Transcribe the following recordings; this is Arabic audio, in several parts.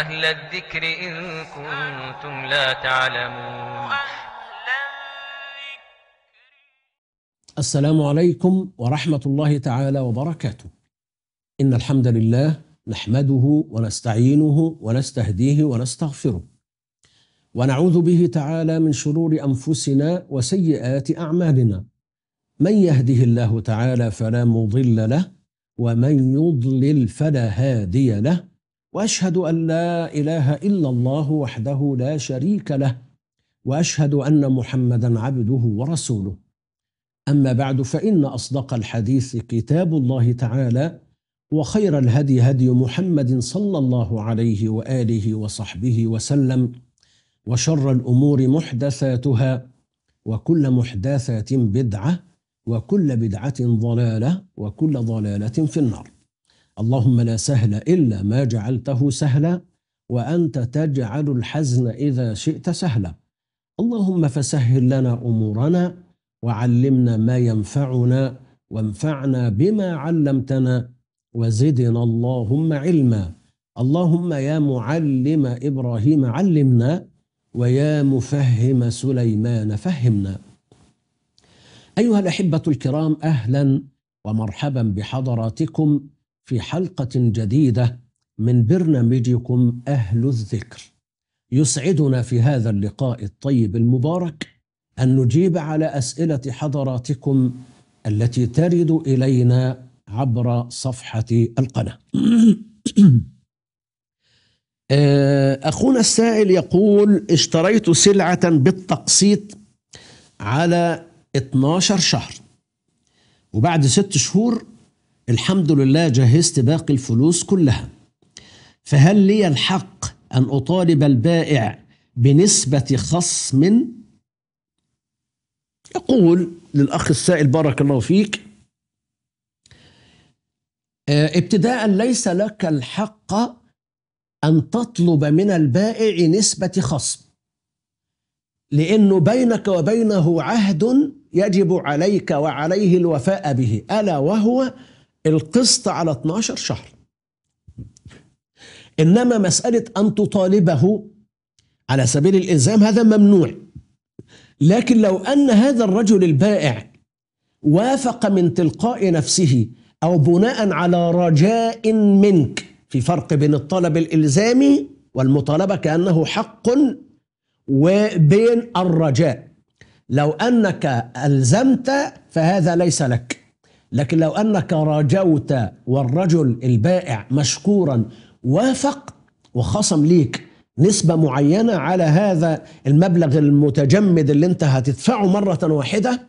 أهل الذكر إن كنتم لا تعلمون السلام عليكم ورحمة الله تعالى وبركاته إن الحمد لله نحمده ونستعينه ونستهديه ونستغفره ونعوذ به تعالى من شرور أنفسنا وسيئات أعمالنا من يهده الله تعالى فلا مضل له ومن يضلل فلا هادي له واشهد ان لا اله الا الله وحده لا شريك له واشهد ان محمدا عبده ورسوله اما بعد فان اصدق الحديث كتاب الله تعالى وخير الهدي هدي محمد صلى الله عليه واله وصحبه وسلم وشر الامور محدثاتها وكل محدثات بدعه وكل بدعه ضلاله وكل ضلاله في النار اللهم لا سهل إلا ما جعلته سهلا وأنت تجعل الحزن إذا شئت سهلا اللهم فسهل لنا أمورنا وعلمنا ما ينفعنا وانفعنا بما علمتنا وزدنا اللهم علما اللهم يا معلم إبراهيم علمنا ويا مفهم سليمان فهمنا أيها الأحبة الكرام أهلا ومرحبا بحضراتكم في حلقة جديدة من برنامجكم أهل الذكر. يسعدنا في هذا اللقاء الطيب المبارك أن نجيب على أسئلة حضراتكم التي ترد إلينا عبر صفحة القناة. آه، أخونا السائل يقول اشتريت سلعة بالتقسيط على 12 شهر وبعد ست شهور الحمد لله جهزت باقي الفلوس كلها فهل لي الحق أن أطالب البائع بنسبة خصم يقول للأخ السائل بارك الله فيك آه، ابتداء ليس لك الحق أن تطلب من البائع نسبة خصم لأنه بينك وبينه عهد يجب عليك وعليه الوفاء به ألا وهو القسط على 12 شهر انما مساله ان تطالبه على سبيل الالزام هذا ممنوع لكن لو ان هذا الرجل البائع وافق من تلقاء نفسه او بناء على رجاء منك في فرق بين الطلب الالزامي والمطالبه كانه حق وبين الرجاء لو انك الزمت فهذا ليس لك لكن لو أنك راجوت والرجل البائع مشكورا وافق وخصم ليك نسبة معينة على هذا المبلغ المتجمد اللي انت هتدفعه مرة واحدة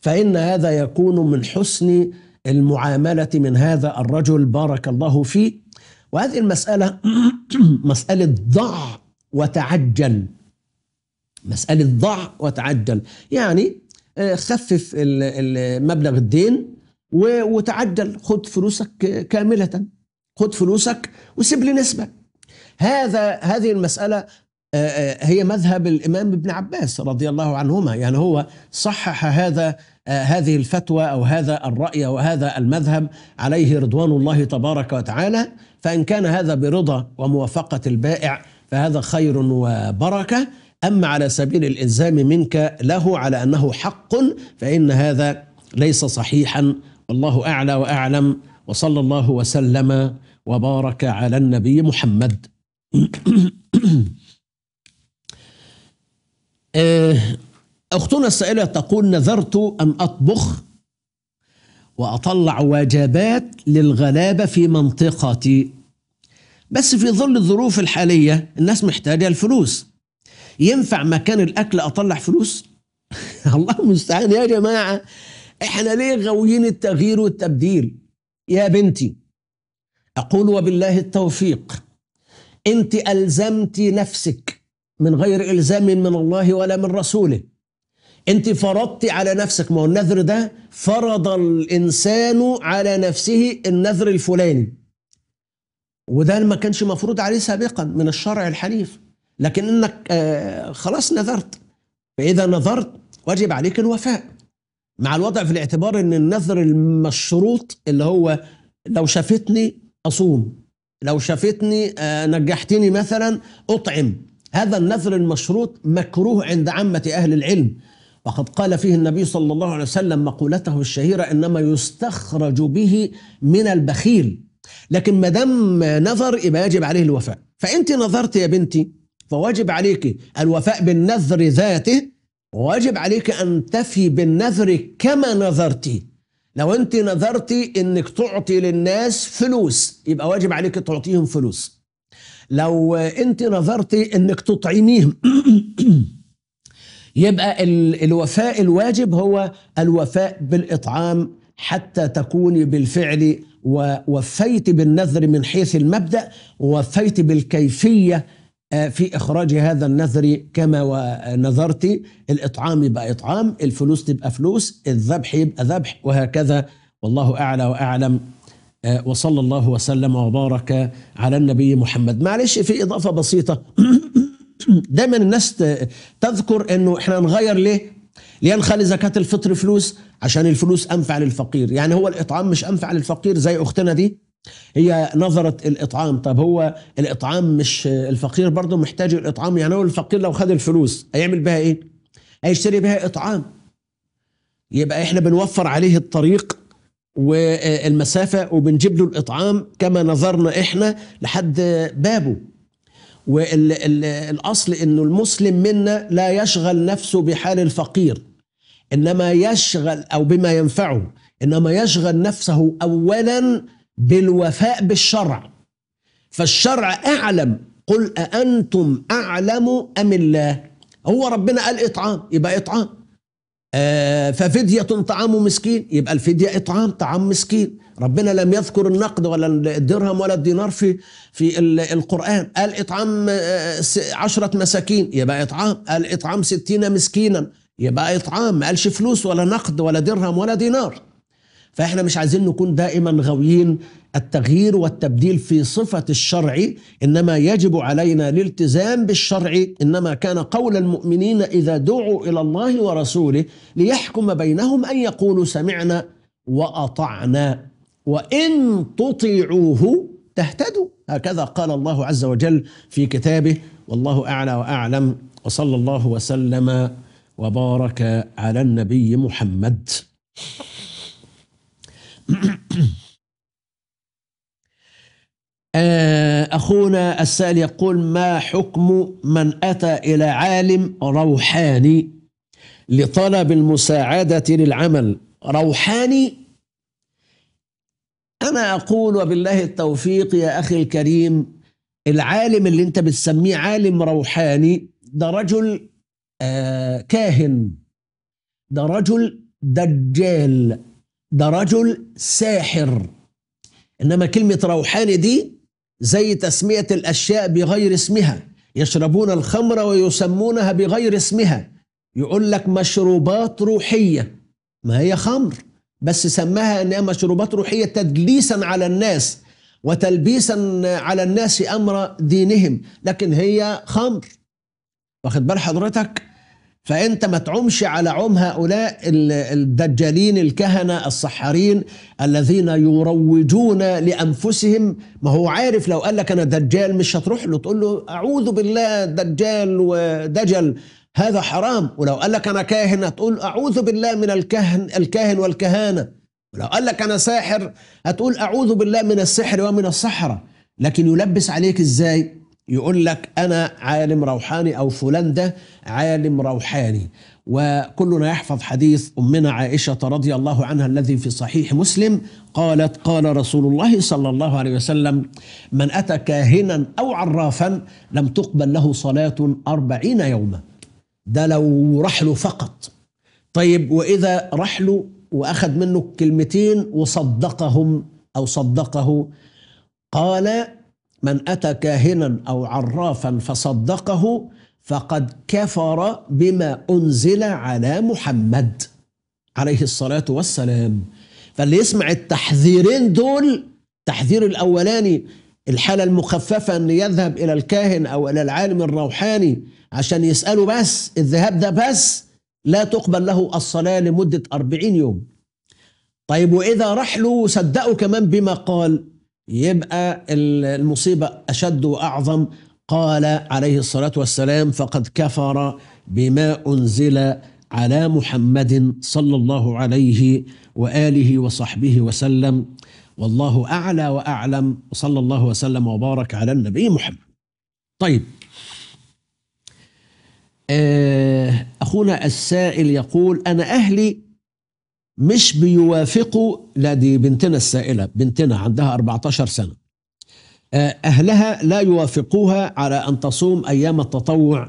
فإن هذا يكون من حسن المعاملة من هذا الرجل بارك الله فيه وهذه المسألة مسألة ضع وتعجل مسألة ضع وتعجل يعني آه، خفف مبلغ الدين وتعجل خد فلوسك كاملة خد فلوسك وسيب لي نسبة هذا هذه المسألة آه، آه، هي مذهب الإمام ابن عباس رضي الله عنهما يعني هو صحح هذا آه، هذه الفتوى أو هذا الرأي أو هذا المذهب عليه رضوان الله تبارك وتعالى فإن كان هذا برضا وموافقة البائع فهذا خير وبركة أما على سبيل الإلزام منك له على أنه حق فإن هذا ليس صحيحا والله اعلى واعلم وصلى الله وسلم وبارك على النبي محمد آه، اختنا السائله تقول نذرت ان اطبخ واطلع وجبات للغلابه في منطقتي بس في ظل الظروف الحاليه الناس محتاجه الفلوس ينفع مكان الاكل اطلع فلوس الله المستعان يا جماعه احنا ليه غاويين التغيير والتبديل يا بنتي اقول وبالله التوفيق انت الزمت نفسك من غير الزام من الله ولا من رسوله انت فرضت على نفسك ما هو النذر ده فرض الانسان على نفسه النذر الفلاني وده ما كانش مفروض عليه سابقا من الشرع الحنيف لكن انك آه، خلاص نذرت فاذا نذرت وجب عليك الوفاء مع الوضع في الاعتبار ان النذر المشروط اللي هو لو شافتني اصوم لو شافتني آه، نجحتني مثلا اطعم هذا النذر المشروط مكروه عند عامه اهل العلم وقد قال فيه النبي صلى الله عليه وسلم مقولته الشهيره انما يستخرج به من البخيل لكن ما دام نذر يبقى يجب عليه الوفاء فانت نظرت يا بنتي فواجب عليك الوفاء بالنذر ذاته وواجب عليك أن تفي بالنذر كما نذرتي لو أنت نذرتي أنك تعطي للناس فلوس يبقى واجب عليك تعطيهم فلوس لو أنت نذرتي أنك تطعميهم يبقى الوفاء الواجب هو الوفاء بالإطعام حتى تكوني بالفعل ووفيت بالنذر من حيث المبدأ ووفيت بالكيفية آه، في اخراج هذا النذر كما ونذرت الاطعام يبقى اطعام الفلوس تبقى فلوس الذبح يبقى ذبح وهكذا والله اعلى واعلم آه، وصلى الله وسلم وبارك على النبي محمد معلش في اضافه بسيطه دايما الناس تذكر انه احنا نغير ليه لان خلي زكاة الفطر فلوس عشان الفلوس أنفع للفقير يعني هو الإطعام مش أنفع للفقير زي أختنا دي هي نظرة الإطعام طب هو الإطعام مش الفقير برضه محتاج الإطعام يعني هو الفقير لو خد الفلوس هيعمل بها إيه؟ هيشتري بها إطعام يبقى إحنا بنوفر عليه الطريق والمسافة وبنجيب له الإطعام كما نظرنا إحنا لحد بابه والأصل أنه المسلم منا لا يشغل نفسه بحال الفقير إنما يشغل أو بما ينفعه إنما يشغل نفسه أولا بالوفاء بالشرع فالشرع أعلم قل أأنتم أعلم أم الله هو ربنا قال إطعام يبقى إطعام آه ففدية طعام مسكين يبقى الفدية إطعام طعام مسكين ربنا لم يذكر النقد ولا الدرهم ولا الدينار في في القرآن قال إطعام آه، عشرة مساكين يبقى إطعام قال إطعام ستين مسكينا يبقى إطعام ما قالش فلوس ولا نقد ولا درهم ولا دينار فاحنا مش عايزين نكون دائما غاويين التغيير والتبديل في صفة الشرع إنما يجب علينا الالتزام بالشرع إنما كان قول المؤمنين إذا دعوا إلى الله ورسوله ليحكم بينهم أن يقولوا سمعنا وأطعنا وإن تطيعوه تهتدوا هكذا قال الله عز وجل في كتابه والله أعلى وأعلم وصلى الله وسلم وبارك على النبي محمد آه، أخونا السائل يقول ما حكم من أتى إلى عالم روحاني لطلب المساعدة للعمل روحاني أنا أقول وبالله التوفيق يا أخي الكريم العالم اللي أنت بتسميه عالم روحاني ده رجل آه كاهن ده رجل دجال ده رجل ساحر انما كلمه روحاني دي زي تسميه الاشياء بغير اسمها يشربون الخمر ويسمونها بغير اسمها يقول لك مشروبات روحيه ما هي خمر بس سماها انها مشروبات روحيه تدليسا على الناس وتلبيسا على الناس امر دينهم لكن هي خمر واخد بال حضرتك فانت ما تعمش على عم هؤلاء الدجالين الكهنه السحارين الذين يروجون لانفسهم ما هو عارف لو قال لك انا دجال مش هتروح له تقول له اعوذ بالله دجال ودجل هذا حرام ولو قال لك انا كاهن هتقول اعوذ بالله من الكهن الكاهن والكهانه ولو قال لك انا ساحر هتقول اعوذ بالله من السحر ومن السحره لكن يلبس عليك ازاي يقول لك انا عالم روحاني او فلان ده عالم روحاني وكلنا يحفظ حديث امنا عائشه رضي الله عنها الذي في صحيح مسلم قالت قال رسول الله صلى الله عليه وسلم من اتى كاهنا او عرافا لم تقبل له صلاه أربعين يوما ده لو رحله فقط طيب واذا رحله واخذ منه كلمتين وصدقهم او صدقه قال من أتى كاهنا أو عرافا فصدقه فقد كفر بما أنزل على محمد عليه الصلاة والسلام فاللي يسمع التحذيرين دول التحذير الأولاني الحالة المخففة أن يذهب إلى الكاهن أو إلى العالم الروحاني عشان يسأله بس الذهاب ده بس لا تقبل له الصلاة لمدة أربعين يوم طيب وإذا رحلوا صدقوا كمان بما قال يبقى المصيبة أشد وأعظم قال عليه الصلاة والسلام فقد كفر بما أنزل على محمد صلى الله عليه وآله وصحبه وسلم والله أعلى وأعلم وصلى الله وسلم وبارك على النبي محمد طيب آه، أخونا السائل يقول أنا أهلي مش بيوافقوا لا دي بنتنا السائله بنتنا عندها 14 سنه آه، اهلها لا يوافقوها على ان تصوم ايام التطوع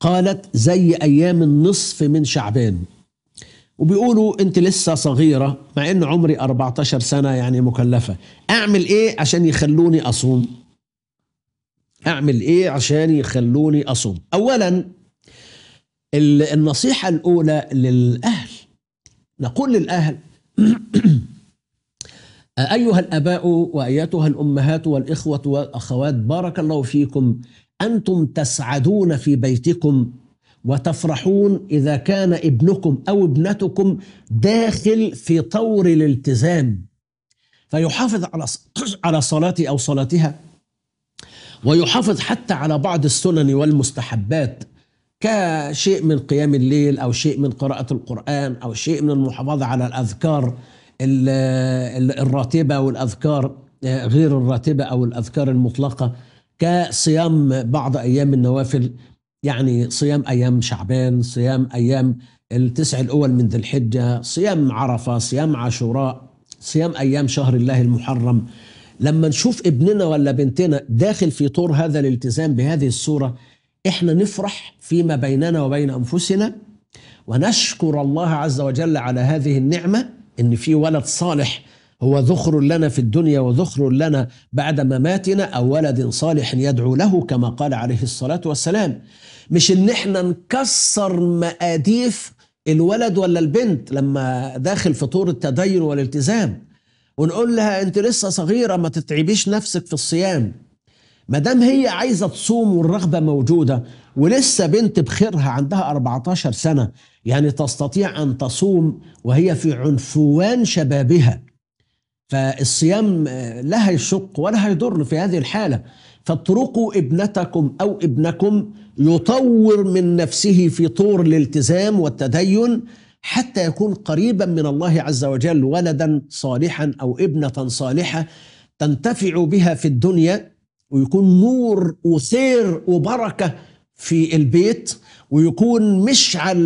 قالت زي ايام النصف من شعبان وبيقولوا انت لسه صغيره مع ان عمري 14 سنه يعني مكلفه اعمل ايه عشان يخلوني اصوم اعمل ايه عشان يخلوني اصوم اولا النصيحه الاولى للاهل نقول للأهل أيها الأباء وأيتها الأمهات والإخوة والأخوات بارك الله فيكم أنتم تسعدون في بيتكم وتفرحون إذا كان ابنكم أو ابنتكم داخل في طور الالتزام فيحافظ على على صلاته أو صلاتها ويحافظ حتى على بعض السنن والمستحبات كشيء من قيام الليل او شيء من قراءه القران او شيء من المحافظه على الاذكار الراتبه والاذكار آه، غير الراتبه او الاذكار المطلقه كصيام بعض ايام النوافل يعني صيام ايام شعبان صيام ايام التسع الاول من ذي الحجه صيام عرفه صيام عاشوراء صيام ايام شهر الله المحرم لما نشوف ابننا ولا بنتنا داخل في طور هذا الالتزام بهذه الصوره احنا نفرح فيما بيننا وبين انفسنا ونشكر الله عز وجل على هذه النعمه ان في ولد صالح هو ذخر لنا في الدنيا وذخر لنا بعد مماتنا او ولد صالح يدعو له كما قال عليه الصلاه والسلام مش ان احنا نكسر مقاديف الولد ولا البنت لما داخل في طور التدين والالتزام ونقول لها انت لسه صغيره ما تتعبيش نفسك في الصيام ما دام هي عايزه تصوم والرغبه موجوده ولسه بنت بخيرها عندها 14 سنه يعني تستطيع ان تصوم وهي في عنفوان شبابها فالصيام لا هيشق ولا هيضر في هذه الحاله فاتركوا ابنتكم او ابنكم يطور من نفسه في طور الالتزام والتدين حتى يكون قريبا من الله عز وجل ولدا صالحا او ابنه صالحه تنتفع بها في الدنيا ويكون نور وخير وبركه في البيت ويكون مشعل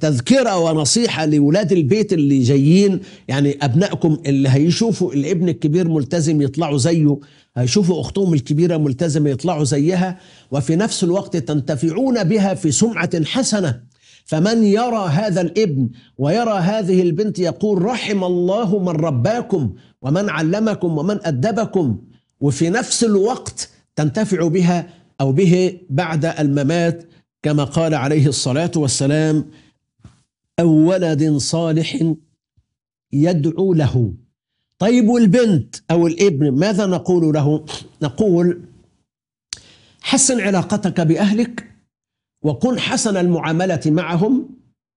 تذكرة ونصيحة لولاد البيت اللي جايين يعني أبنائكم اللي هيشوفوا الابن الكبير ملتزم يطلعوا زيه هيشوفوا أختهم الكبيرة ملتزمة يطلعوا زيها وفي نفس الوقت تنتفعون بها في سمعة حسنة فمن يرى هذا الابن ويرى هذه البنت يقول رحم الله من رباكم ومن علمكم ومن أدبكم وفي نفس الوقت تنتفع بها أو به بعد الممات كما قال عليه الصلاة والسلام أو ولد صالح يدعو له طيب والبنت أو الابن ماذا نقول له نقول حسن علاقتك بأهلك وكن حسن المعاملة معهم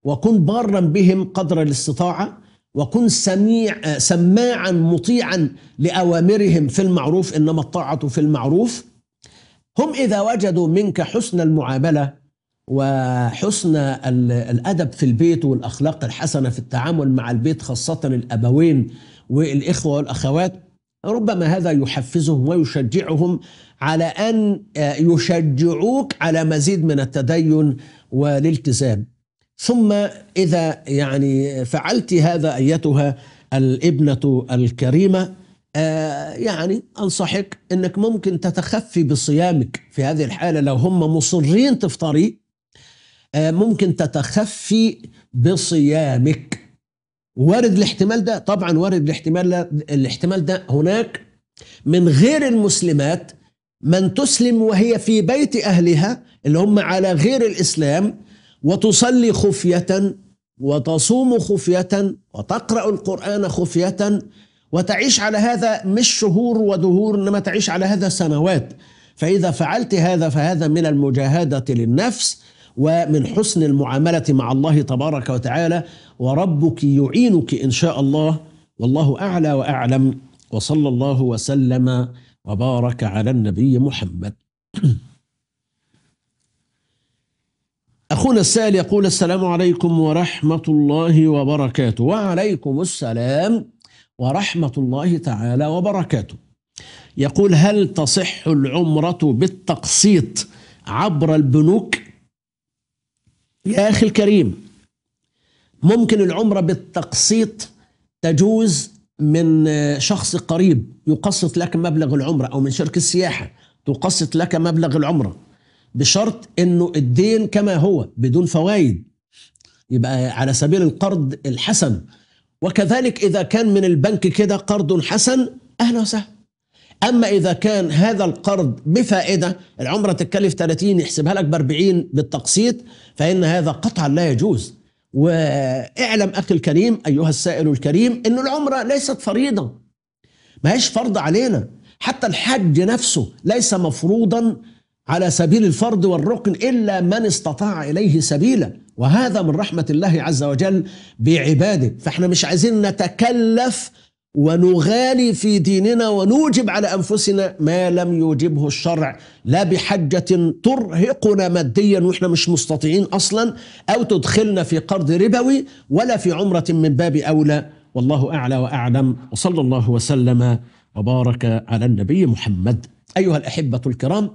وكن بارا بهم قدر الاستطاعة وكن سميع سماعا مطيعا لاوامرهم في المعروف انما الطاعه في المعروف هم اذا وجدوا منك حسن المعامله وحسن الادب في البيت والاخلاق الحسنه في التعامل مع البيت خاصه الابوين والاخوه والاخوات ربما هذا يحفزهم ويشجعهم على ان آه، يشجعوك على مزيد من التدين والالتزام ثم إذا يعني فعلت هذا أيتها الابنة الكريمة آه يعني أنصحك أنك ممكن تتخفي بصيامك في هذه الحالة لو هم مصرين تفطري آه ممكن تتخفي بصيامك وارد الاحتمال ده طبعا وارد الاحتمال ده الاحتمال ده هناك من غير المسلمات من تسلم وهي في بيت أهلها اللي هم على غير الإسلام وتصلي خفية وتصوم خفية وتقرأ القرآن خفية وتعيش على هذا مش شهور ودهور إنما تعيش على هذا سنوات فإذا فعلت هذا فهذا من المجاهدة للنفس ومن حسن المعاملة مع الله تبارك وتعالى وربك يعينك إن شاء الله والله أعلى وأعلم وصلى الله وسلم وبارك على النبي محمد أخونا السائل يقول السلام عليكم ورحمة الله وبركاته وعليكم السلام ورحمة الله تعالى وبركاته يقول هل تصح العمرة بالتقسيط عبر البنوك يا أخي الكريم ممكن العمرة بالتقسيط تجوز من شخص قريب يقسط لك مبلغ العمرة أو من شركة السياحة تقسط لك مبلغ العمرة بشرط انه الدين كما هو بدون فوائد يبقى على سبيل القرض الحسن وكذلك اذا كان من البنك كده قرض حسن اهلا وسهلا اما اذا كان هذا القرض بفائده العمره تتكلف 30 يحسبها لك ب 40 بالتقسيط فان هذا قطعا لا يجوز واعلم اخي الكريم ايها السائل الكريم ان العمره ليست فريضه ما هيش فرض علينا حتى الحج نفسه ليس مفروضا على سبيل الفرض والركن إلا من استطاع إليه سبيلا وهذا من رحمة الله عز وجل بعباده فإحنا مش عايزين نتكلف ونغالي في ديننا ونوجب على انفسنا ما لم يوجبه الشرع لا بحجه ترهقنا ماديا واحنا مش مستطيعين اصلا او تدخلنا في قرض ربوي ولا في عمره من باب اولى والله اعلى واعلم وصلى الله وسلم وبارك على النبي محمد ايها الاحبه الكرام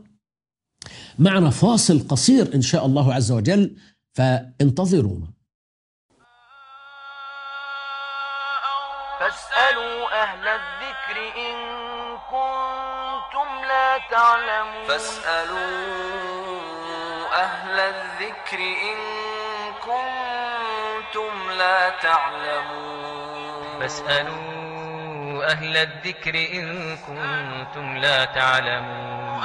معنا فاصل قصير ان شاء الله عز وجل فانتظرونا فاسالوا اهل الذكر ان كنتم لا تعلمون فاسالوا اهل الذكر ان كنتم لا تعلمون فاسالوا أهل الذكر إن كنتم لا تعلمون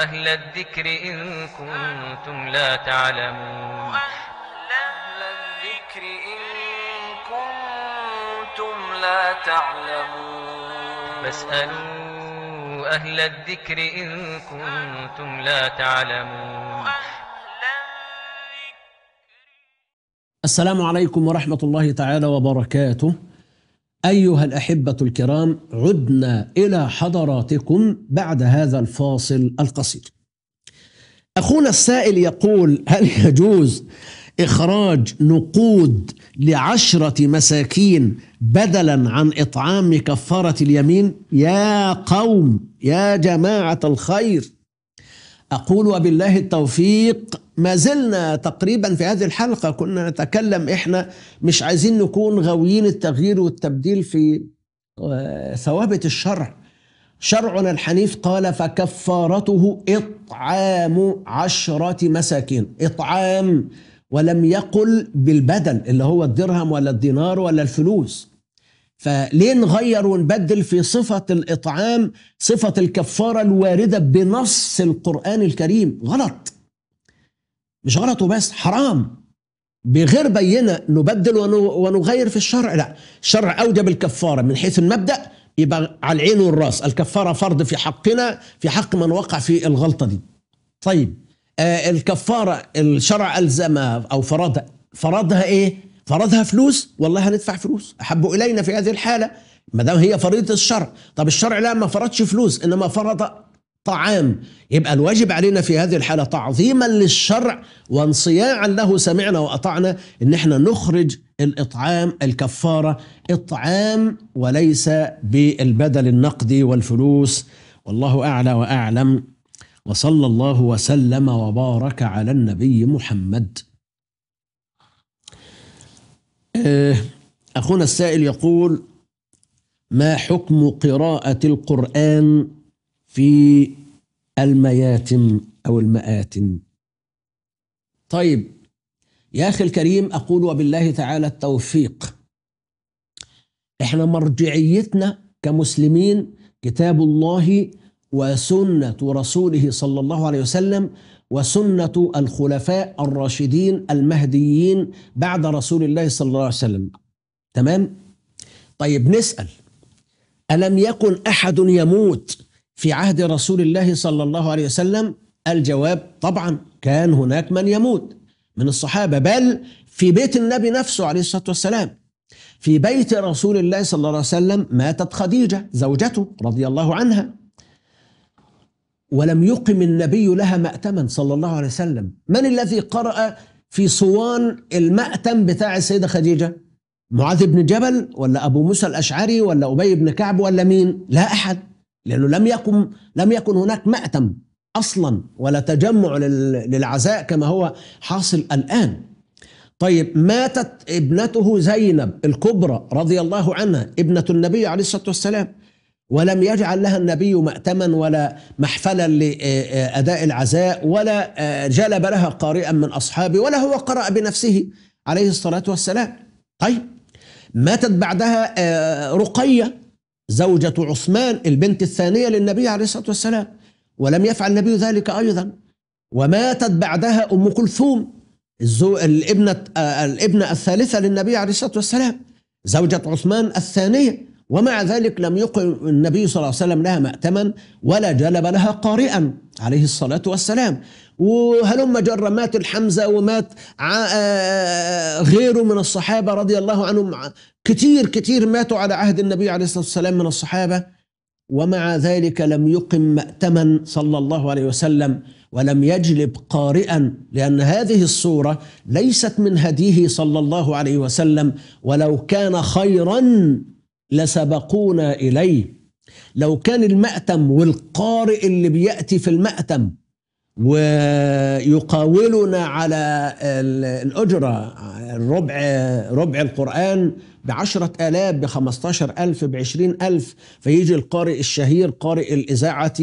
أهل الذكر إن كنتم لا تعلمون أهل الذكر إن كنتم لا تعلمون فاسألوا أهل الذكر إن كنتم لا تعلمون السلام عليكم ورحمة الله تعالى وبركاته أيها الأحبة الكرام عدنا إلى حضراتكم بعد هذا الفاصل القصير. أخونا السائل يقول هل يجوز إخراج نقود لعشرة مساكين بدلا عن إطعام كفارة اليمين؟ يا قوم يا جماعة الخير أقول وبالله التوفيق ما زلنا تقريبا في هذه الحلقة كنا نتكلم إحنا مش عايزين نكون غاويين التغيير والتبديل في آه، ثوابت الشرع شرعنا الحنيف قال فكفارته إطعام عشرة مساكين إطعام ولم يقل بالبدن اللي هو الدرهم ولا الدينار ولا الفلوس فليه نغير ونبدل في صفة الإطعام صفة الكفارة الواردة بنص القرآن الكريم غلط مش غلط وبس حرام بغير بينة نبدل ونغير في الشرع لا الشرع أوجب الكفارة من حيث المبدأ يبقى على العين والراس الكفارة فرض في حقنا في حق من وقع في الغلطة دي طيب آه الكفارة الشرع ألزمها أو فرضها فرضها إيه فرضها فلوس والله هندفع فلوس احب الينا في هذه الحاله ما دام هي فريضه الشرع طب الشرع لا ما فرضش فلوس انما فرض طعام يبقى الواجب علينا في هذه الحاله تعظيما للشرع وانصياعا له سمعنا واطعنا ان احنا نخرج الاطعام الكفاره اطعام وليس بالبدل النقدي والفلوس والله اعلى واعلم وصلى الله وسلم وبارك على النبي محمد آه، أخونا السائل يقول ما حكم قراءة القرآن في المياتم أو المآتم طيب يا أخي الكريم أقول وبالله تعالى التوفيق احنا مرجعيتنا كمسلمين كتاب الله وسنة رسوله صلى الله عليه وسلم وسنة الخلفاء الراشدين المهديين بعد رسول الله صلى الله عليه وسلم تمام؟ طيب نسأل ألم يكن أحد يموت في عهد رسول الله صلى الله عليه وسلم؟ الجواب طبعا كان هناك من يموت من الصحابة بل في بيت النبي نفسه عليه الصلاة والسلام في بيت رسول الله صلى الله عليه وسلم ماتت خديجة زوجته رضي الله عنها ولم يقم النبي لها مأتما صلى الله عليه وسلم من الذي قرأ في صوان المأتم بتاع السيدة خديجة معاذ بن جبل ولا أبو موسى الأشعري ولا أبي بن كعب ولا مين لا أحد لأنه لم يكن لم يكن هناك مأتم أصلا ولا تجمع للعزاء كما هو حاصل الآن طيب ماتت ابنته زينب الكبرى رضي الله عنها ابنة النبي عليه الصلاة والسلام ولم يجعل لها النبي مأتما ولا محفلا لأداء العزاء ولا جلب لها قارئا من أصحابه ولا هو قرأ بنفسه عليه الصلاة والسلام طيب ماتت بعدها آه، رقية زوجة عثمان البنت الثانية للنبي عليه الصلاة والسلام ولم يفعل النبي ذلك أيضا وماتت بعدها أم كلثوم الابنة آه، الابنة الثالثة للنبي عليه الصلاة والسلام زوجة عثمان الثانية ومع ذلك لم يقم النبي صلى الله عليه وسلم لها مأتما ولا جلب لها قارئا عليه الصلاة والسلام وهلم جر مات الحمزة ومات آه، غيره من الصحابة رضي الله عنهم كتير كتير ماتوا على عهد النبي عليه الصلاة والسلام من الصحابة ومع ذلك لم يقم مأتما صلى الله عليه وسلم ولم يجلب قارئا لأن هذه الصورة ليست من هديه صلى الله عليه وسلم ولو كان خيرا لسبقونا إليه لو كان المأتم والقارئ اللي بيأتي في المأتم ويقاولنا على الأجرة الربع ربع القرآن بعشرة آلاف بخمستاشر ألف بعشرين ألف فيجي القارئ الشهير قارئ الإذاعة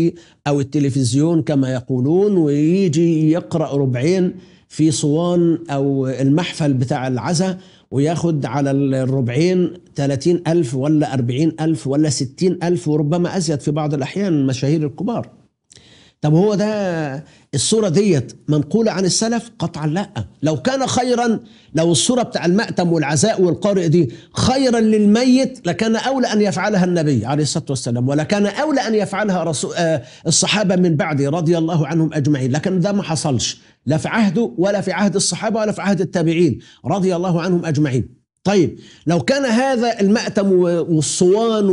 أو التلفزيون كما يقولون ويجي يقرأ ربعين في صوان او المحفل بتاع العزا وياخد على الربعين 30 ألف ولا 40 ألف ولا 60 ألف وربما أزيد في بعض الأحيان المشاهير الكبار طب هو ده الصورة ديت منقولة عن السلف قطعا لا لو كان خيرا لو الصورة بتاع المأتم والعزاء والقارئ دي خيرا للميت لكان أولى أن يفعلها النبي عليه الصلاة والسلام ولكان أولى أن يفعلها رسول آه، الصحابة من بعده رضي الله عنهم أجمعين لكن ده ما حصلش لا في عهده ولا في عهد الصحابة ولا في عهد التابعين رضي الله عنهم أجمعين طيب لو كان هذا المأتم والصوان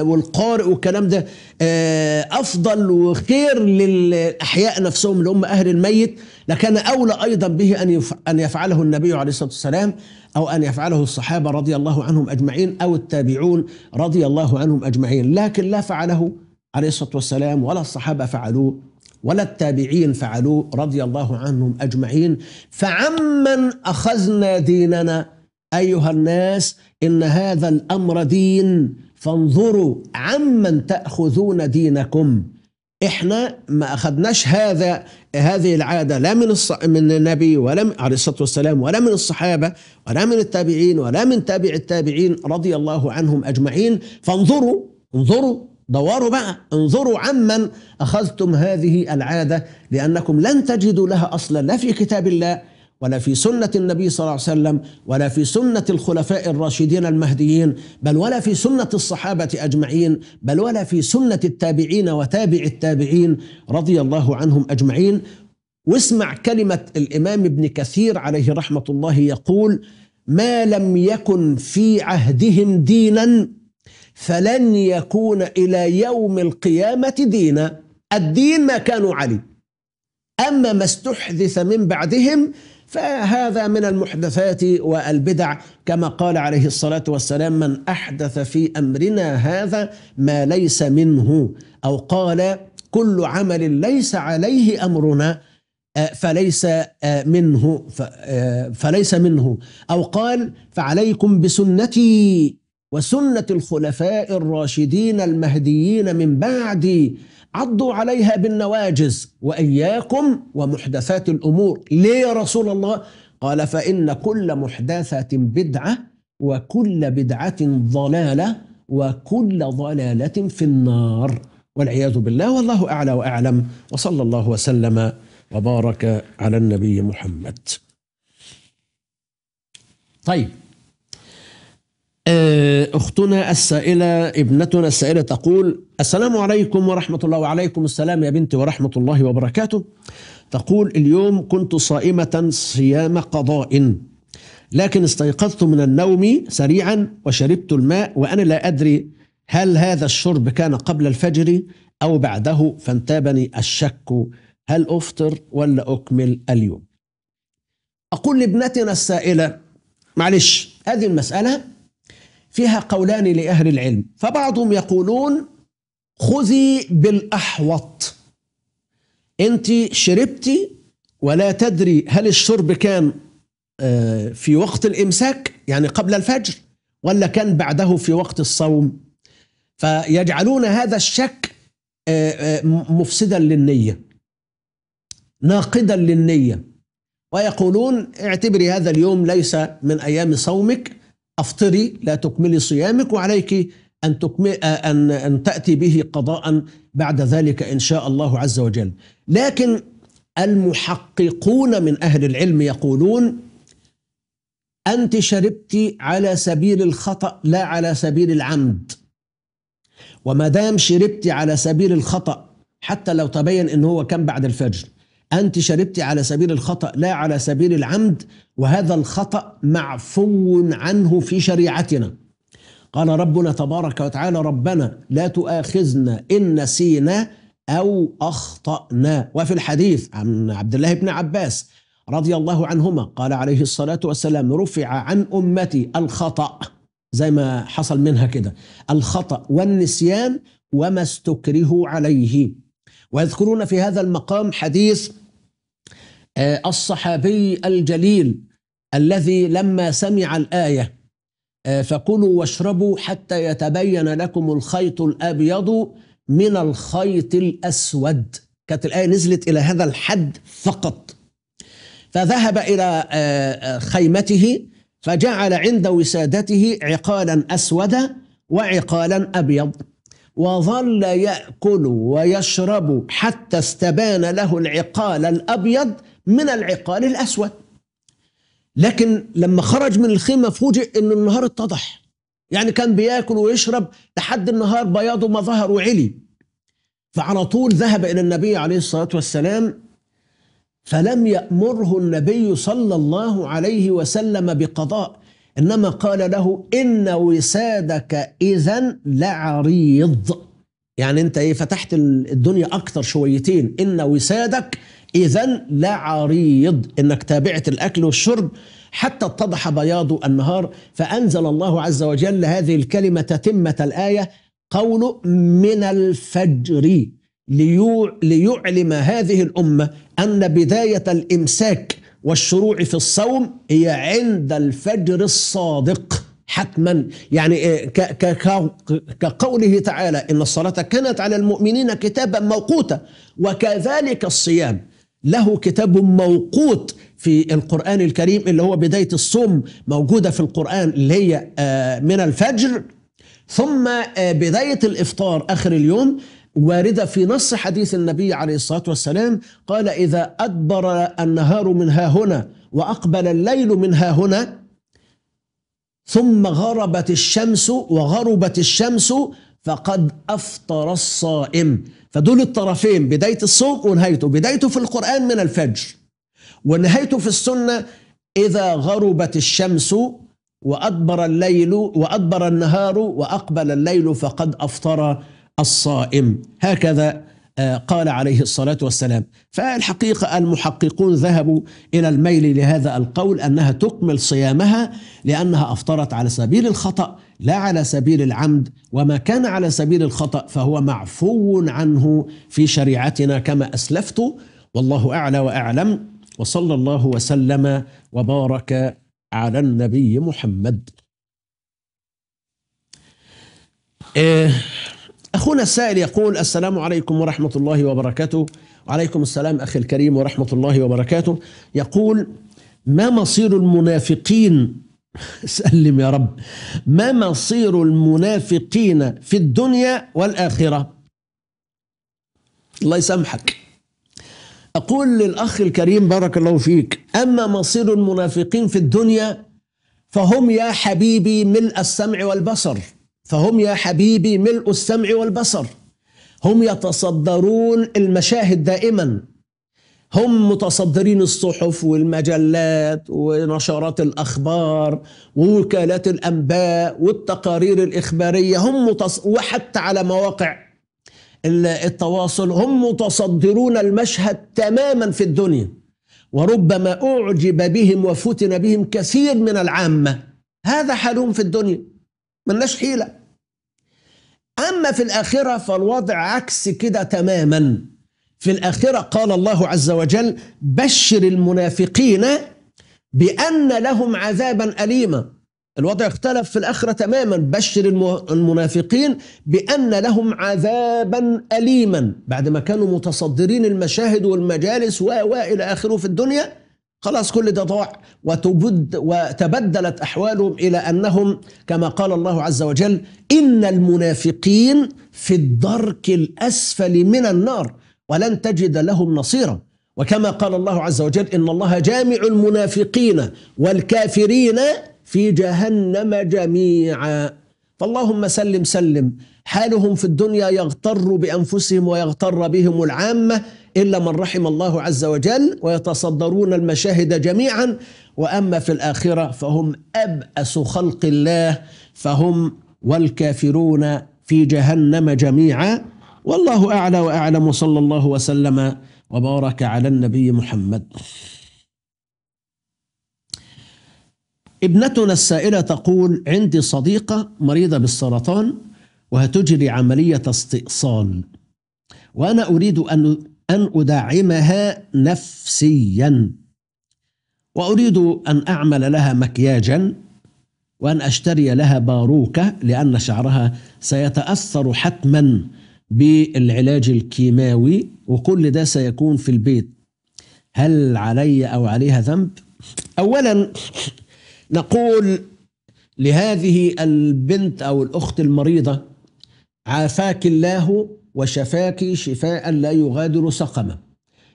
والقارئ والكلام ده آه، أفضل وخير للأحياء نفسهم اللي هم أهل الميت لكان أولى أيضا به أن أن يفعله النبي عليه الصلاة والسلام أو أن يفعله الصحابة رضي الله عنهم أجمعين أو التابعون رضي الله عنهم أجمعين لكن لا فعله عليه الصلاة والسلام ولا الصحابة فعلوه ولا التابعين فعلوه رضي الله عنهم أجمعين فعمن أخذنا ديننا أيها الناس إن هذا الأمر دين فانظروا عمن تأخذون دينكم احنا ما اخذناش هذا هذه العاده لا من الص... من النبي ولا من... عليه الصلاه والسلام ولا من الصحابه ولا من التابعين ولا من تابع التابعين رضي الله عنهم اجمعين فانظروا انظروا دوروا بقى انظروا عمن اخذتم هذه العاده لانكم لن تجدوا لها اصلا لا في كتاب الله ولا في سنة النبي صلى الله عليه وسلم ولا في سنة الخلفاء الراشدين المهديين بل ولا في سنة الصحابة أجمعين بل ولا في سنة التابعين وتابع التابعين رضي الله عنهم أجمعين واسمع كلمة الإمام ابن كثير عليه رحمة الله يقول ما لم يكن في عهدهم دينا فلن يكون إلى يوم القيامة دينا الدين ما كانوا عليه أما ما استحدث من بعدهم فهذا من المحدثات والبدع كما قال عليه الصلاة والسلام من أحدث في أمرنا هذا ما ليس منه أو قال كل عمل ليس عليه أمرنا آه، فليس آه، منه آه، فليس منه أو قال فعليكم بسنتي وسنة الخلفاء الراشدين المهديين من بعدي عضوا عليها بالنواجز واياكم ومحدثات الامور ليه يا رسول الله قال فان كل محدثه بدعه وكل بدعه ضلاله وكل ضلاله في النار والعياذ بالله والله اعلى واعلم وصلى الله وسلم وبارك على النبي محمد طيب آه، أختنا السائلة ابنتنا السائلة تقول السلام عليكم ورحمة الله وعليكم السلام يا بنتي ورحمة الله وبركاته تقول اليوم كنت صائمة صيام قضاء لكن استيقظت من النوم سريعا وشربت الماء وأنا لا أدري هل هذا الشرب كان قبل الفجر أو بعده فانتابني الشك هل أفطر ولا أكمل اليوم أقول لابنتنا السائلة معلش هذه المسألة فيها قولان لأهل العلم فبعضهم يقولون خذي بالأحوط أنت شربتي ولا تدري هل الشرب كان آه، في وقت الإمساك يعني قبل الفجر ولا كان بعده في وقت الصوم فيجعلون هذا الشك آه، آه، مفسدا للنية ناقدا للنية ويقولون اعتبري هذا اليوم ليس من أيام صومك أفطري لا تكملي صيامك وعليك أن, تكمل أن, أن تأتي به قضاء بعد ذلك إن شاء الله عز وجل لكن المحققون من أهل العلم يقولون أنت شربت على سبيل الخطأ لا على سبيل العمد وما دام شربت على سبيل الخطأ حتى لو تبين ان هو كان بعد الفجر أنت شربت على سبيل الخطأ لا على سبيل العمد وهذا الخطأ معفو عنه في شريعتنا قال ربنا تبارك وتعالى ربنا لا تؤاخذنا إن نسينا أو أخطأنا وفي الحديث عن عبد الله بن عباس رضي الله عنهما قال عليه الصلاة والسلام رفع عن أمتي الخطأ زي ما حصل منها كده الخطأ والنسيان وما استكرهوا عليه ويذكرون في هذا المقام حديث آه، الصحابي الجليل الذي لما سمع الآية آه، فكلوا واشربوا حتى يتبين لكم الخيط الأبيض من الخيط الأسود كانت الآية نزلت إلى هذا الحد فقط فذهب إلى آه، خيمته فجعل عند وسادته عقالا أسودا وعقالا أبيض وظل يأكل ويشرب حتى استبان له العقال الأبيض من العقال الأسود لكن لما خرج من الخيمة فوجئ أن النهار اتضح يعني كان بياكل ويشرب لحد النهار بياضه ما ظهر وعلي فعلى طول ذهب إلى النبي عليه الصلاة والسلام فلم يأمره النبي صلى الله عليه وسلم بقضاء إنما قال له إن وسادك إذا لعريض يعني أنت إيه فتحت الدنيا أكثر شويتين إن وسادك إذا لا عريض أنك تابعت الأكل والشرب حتى اتضح بياض النهار فأنزل الله عز وجل هذه الكلمة تتمة الآية قول من الفجر ليعلم هذه الأمة أن بداية الإمساك والشروع في الصوم هي عند الفجر الصادق حتما يعني إيه، كقوله تعالى إن الصلاة كانت على المؤمنين كتابا موقوتا وكذلك الصيام له كتاب موقوت في القرآن الكريم اللي هو بداية الصوم موجودة في القرآن اللي هي آه، من الفجر ثم آه، بداية الإفطار آخر اليوم واردة في نص حديث النبي عليه الصلاة والسلام قال إذا أدبر النهار من ها هنا وأقبل الليل من ها هنا ثم غربت الشمس وغربت الشمس فقد أفطر الصائم فدول الطرفين بداية الصوم ونهايته بدايته في القرآن من الفجر ونهايته في السنة إذا غربت الشمس وأدبر الليل وأدبر النهار وأقبل الليل فقد أفطر الصائم هكذا آه، قال عليه الصلاة والسلام فالحقيقة المحققون ذهبوا إلى الميل لهذا القول أنها تكمل صيامها لأنها أفطرت على سبيل الخطأ لا على سبيل العمد وما كان على سبيل الخطأ فهو معفو عنه في شريعتنا كما أسلفت والله أعلى وأعلم وصلى الله وسلم وبارك على النبي محمد إيه، أخونا السائل يقول السلام عليكم ورحمة الله وبركاته وعليكم السلام أخي الكريم ورحمة الله وبركاته يقول ما مصير المنافقين سلم يا رب ما مصير المنافقين في الدنيا والآخرة الله يسامحك أقول للأخ الكريم بارك الله فيك أما مصير المنافقين في الدنيا فهم يا حبيبي ملء السمع والبصر فهم يا حبيبي ملء السمع والبصر هم يتصدرون المشاهد دائما هم متصدرين الصحف والمجلات ونشرات الاخبار ووكالات الانباء والتقارير الاخباريه هم متص... وحتى على مواقع التواصل هم متصدرون المشهد تماما في الدنيا وربما اعجب بهم وفتن بهم كثير من العامه هذا حالهم في الدنيا ملناش حيله اما في الاخره فالوضع عكس كده تماما في الآخرة قال الله عز وجل بشر المنافقين بأن لهم عذابا أليما الوضع اختلف في الآخرة تماما بشر المنافقين بأن لهم عذابا أليما بعد ما كانوا متصدرين المشاهد والمجالس وإلى آخره في الدنيا خلاص كل ده ضاع وتبد وتبدلت احوالهم الى انهم كما قال الله عز وجل ان المنافقين في الدرك الاسفل من النار ولن تجد لهم نصيرا وكما قال الله عز وجل إن الله جامع المنافقين والكافرين في جهنم جميعا فاللهم سلم سلم حالهم في الدنيا يغتر بأنفسهم ويغتر بهم العامة إلا من رحم الله عز وجل ويتصدرون المشاهد جميعا وأما في الآخرة فهم أبأس خلق الله فهم والكافرون في جهنم جميعا والله اعلى واعلم وصلى الله وسلم وبارك على النبي محمد ابنتنا السائله تقول عندي صديقه مريضه بالسرطان وهتجري عمليه استئصال وانا اريد ان ان ادعمها نفسيا واريد ان اعمل لها مكياجا وان اشتري لها باروكه لان شعرها سيتاثر حتما بالعلاج الكيماوي وكل ده سيكون في البيت هل علي أو عليها ذنب؟ أولا نقول لهذه البنت أو الأخت المريضة عافاك الله وشفاك شفاء لا يغادر سقما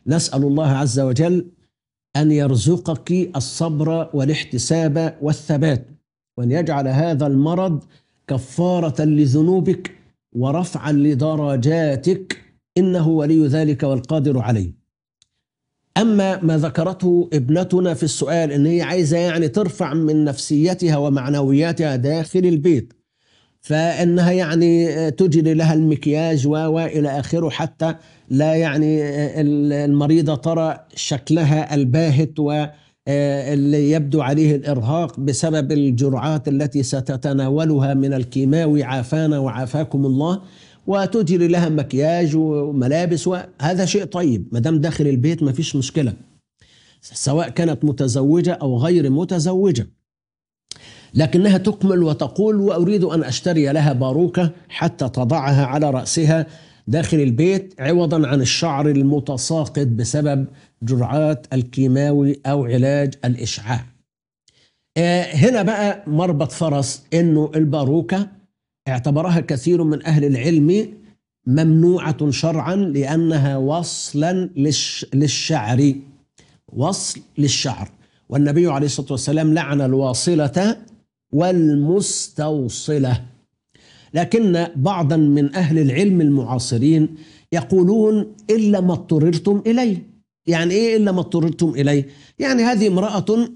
نسأل الله عز وجل أن يرزقك الصبر والاحتساب والثبات وأن يجعل هذا المرض كفارة لذنوبك ورفعا لدرجاتك انه ولي ذلك والقادر عليه. اما ما ذكرته ابنتنا في السؤال ان هي عايزه يعني ترفع من نفسيتها ومعنوياتها داخل البيت. فانها يعني تجري لها المكياج والى اخره حتى لا يعني المريضه ترى شكلها الباهت و آه، اللي يبدو عليه الارهاق بسبب الجرعات التي ستتناولها من الكيماوي عافانا وعافاكم الله وتجري لها مكياج وملابس وهذا شيء طيب ما دام داخل البيت ما فيش مشكله سواء كانت متزوجه او غير متزوجه لكنها تكمل وتقول واريد ان اشتري لها باروكه حتى تضعها على راسها داخل البيت عوضا عن الشعر المتساقط بسبب جرعات الكيماوي أو علاج الإشعاع آه، هنا بقى مربط فرس أنه الباروكة اعتبرها كثير من أهل العلم ممنوعة شرعا لأنها وصلا للشعر وصل للشعر والنبي عليه الصلاة والسلام لعن الواصلة والمستوصلة لكن بعضا من أهل العلم المعاصرين يقولون إلا ما اضطررتم إليه يعني إيه إلا ما اضطررتم إليه يعني هذه امرأة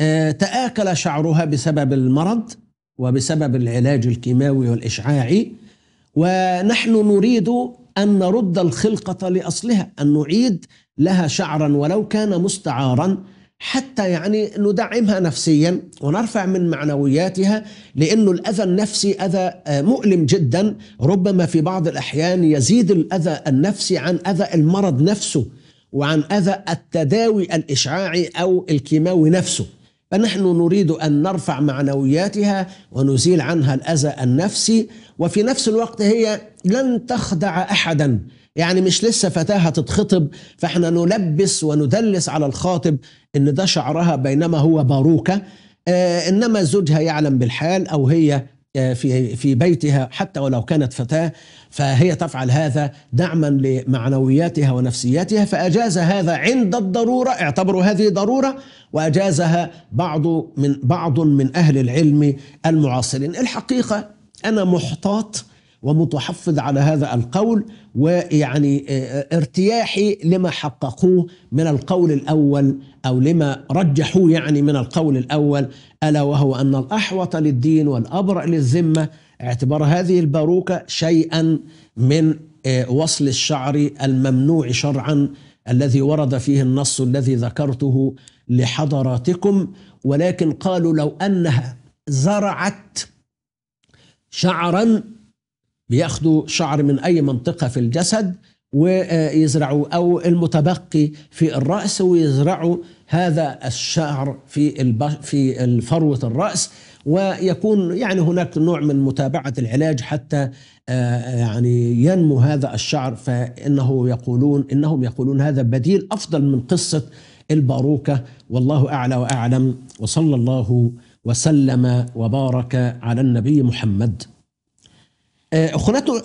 آه، تآكل شعرها بسبب المرض وبسبب العلاج الكيماوي والإشعاعي ونحن نريد أن نرد الخلقة لأصلها أن نعيد لها شعرا ولو كان مستعارا حتى يعني ندعمها نفسيا ونرفع من معنوياتها لانه الاذى النفسي اذى آه، مؤلم جدا ربما في بعض الاحيان يزيد الاذى النفسي عن اذى المرض نفسه وعن اذى التداوي الاشعاعي او الكيماوي نفسه فنحن نريد ان نرفع معنوياتها ونزيل عنها الاذى النفسي وفي نفس الوقت هي لن تخدع احدا يعني مش لسه فتاة هتتخطب فاحنا نلبس وندلس على الخاطب ان ده شعرها بينما هو باروكة آه، انما زوجها يعلم بالحال او هي آه، في في بيتها حتى ولو كانت فتاه فهي تفعل هذا دعما لمعنوياتها ونفسياتها فاجاز هذا عند الضروره اعتبروا هذه ضروره واجازها بعض من بعض من اهل العلم المعاصرين الحقيقه انا محتاط ومتحفظ على هذا القول ويعني آه، آه، ارتياحي لما حققوه من القول الاول او لما رجحوه يعني من القول الاول الا وهو ان الاحوط للدين والابرأ للذمه اعتبار هذه الباروكه شيئا من آه، وصل الشعر الممنوع شرعا الذي ورد فيه النص الذي ذكرته لحضراتكم ولكن قالوا لو انها زرعت شعرا بياخدوا شعر من اي منطقه في الجسد ويزرعوا او المتبقي في الراس ويزرعوا هذا الشعر في في فروه الراس ويكون يعني هناك نوع من متابعه العلاج حتى آه، آه، يعني ينمو هذا الشعر فانه يقولون انهم يقولون هذا بديل افضل من قصه الباروكه والله اعلى واعلم وصلى الله وسلم وبارك على النبي محمد آه،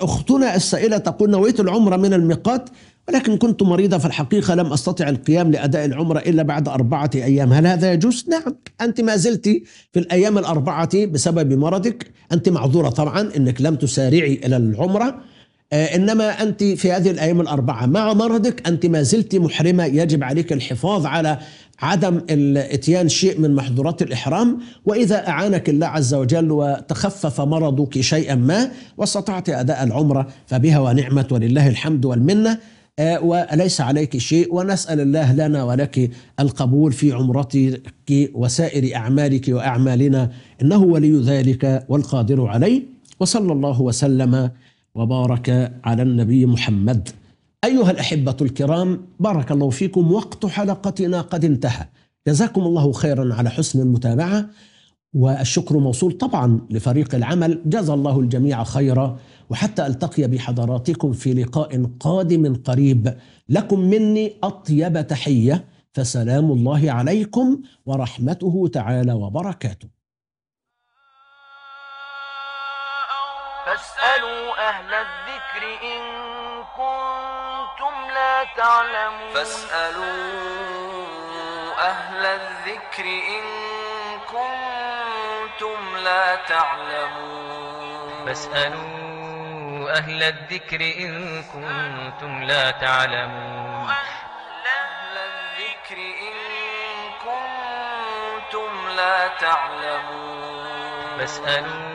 أختنا السائلة تقول نويت العمرة من الميقات ولكن كنت مريضة في الحقيقة لم أستطع القيام لأداء العمرة إلا بعد أربعة أيام هل هذا يجوز؟ نعم أنت ما زلت في الأيام الأربعة بسبب مرضك أنت معذورة طبعا أنك لم تسارعي إلى العمرة آه، انما انت في هذه الايام الاربعه مع مرضك انت ما زلت محرمه يجب عليك الحفاظ على عدم اتيان شيء من محظورات الاحرام واذا اعانك الله عز وجل وتخفف مرضك شيئا ما واستطعت اداء العمره فبها ونعمه ولله الحمد والمنه آه، وليس عليك شيء ونسال الله لنا ولك القبول في عمرتك وسائر اعمالك واعمالنا انه ولي ذلك والقادر عليه وصلى الله وسلم وبارك على النبي محمد أيها الأحبة الكرام بارك الله فيكم وقت حلقتنا قد انتهى جزاكم الله خيرا على حسن المتابعة والشكر موصول طبعا لفريق العمل جزى الله الجميع خيرا وحتى التقي بحضراتكم في لقاء قادم قريب لكم مني اطيب تحيه فسلام الله عليكم ورحمته تعالى وبركاته فاسألوا أهل الذكر إن كنتم لا تعلمون فاسألوا أهل الذكر إن كنتم لا تعلمون فاسألوا أهل الذكر إن كنتم لا تعلمون لا تعلمون فاسألوا